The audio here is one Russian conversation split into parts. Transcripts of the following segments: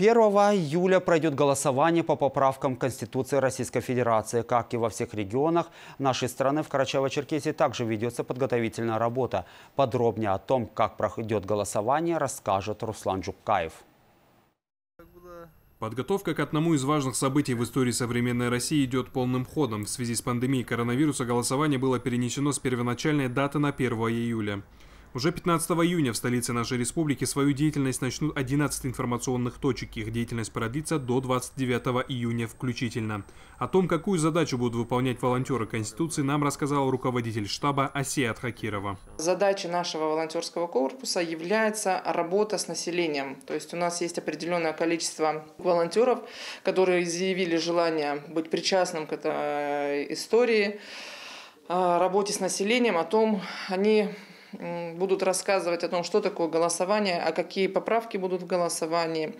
1 июля пройдет голосование по поправкам Конституции Российской Федерации. Как и во всех регионах нашей страны, в Карачаево-Черкесии также ведется подготовительная работа. Подробнее о том, как пройдет голосование, расскажет Руслан Джукаев. Подготовка к одному из важных событий в истории современной России идет полным ходом. В связи с пандемией коронавируса голосование было перенесено с первоначальной даты на 1 июля. Уже 15 июня в столице нашей республики свою деятельность начнут 11 информационных точек. Их деятельность продлится до 29 июня включительно. О том, какую задачу будут выполнять волонтеры Конституции, нам рассказал руководитель штаба Асия Хакирова. Задача нашего волонтерского корпуса является работа с населением. То есть у нас есть определенное количество волонтеров, которые заявили желание быть причастным к этой истории, а, работе с населением, о том, они будут рассказывать о том, что такое голосование, а какие поправки будут в голосовании,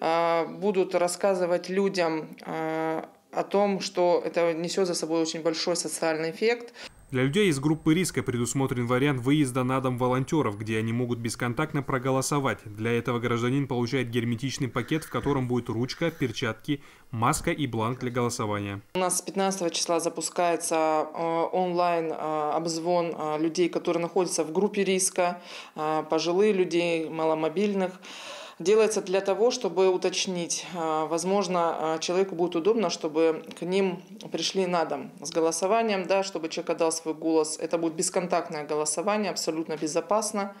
а, будут рассказывать людям а, о том, что это несет за собой очень большой социальный эффект. Для людей из группы риска предусмотрен вариант выезда на дом волонтеров, где они могут бесконтактно проголосовать. Для этого гражданин получает герметичный пакет, в котором будет ручка, перчатки, маска и бланк для голосования. У нас с 15 числа запускается э, онлайн э, обзвон э, людей, которые находятся в группе риска, пожилые людей, маломобильных делается для того, чтобы уточнить. Э, возможно, э, человеку будет удобно, чтобы к ним пришли на дом с голосованием, да, чтобы человек отдал свой голос. Это будет бесконтактное голосование, абсолютно безопасно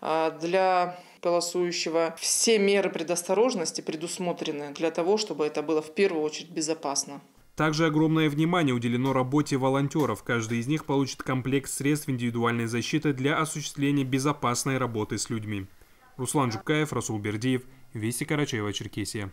э, для голосующего. Все меры предосторожности предусмотрены для того, чтобы это было в первую очередь безопасно. Также огромное внимание уделено работе волонтеров. Каждый из них получит комплект средств индивидуальной защиты для осуществления безопасной работы с людьми. Руслан Жукаев, Расул Бердиев, Вести Карачаева, Черкесия.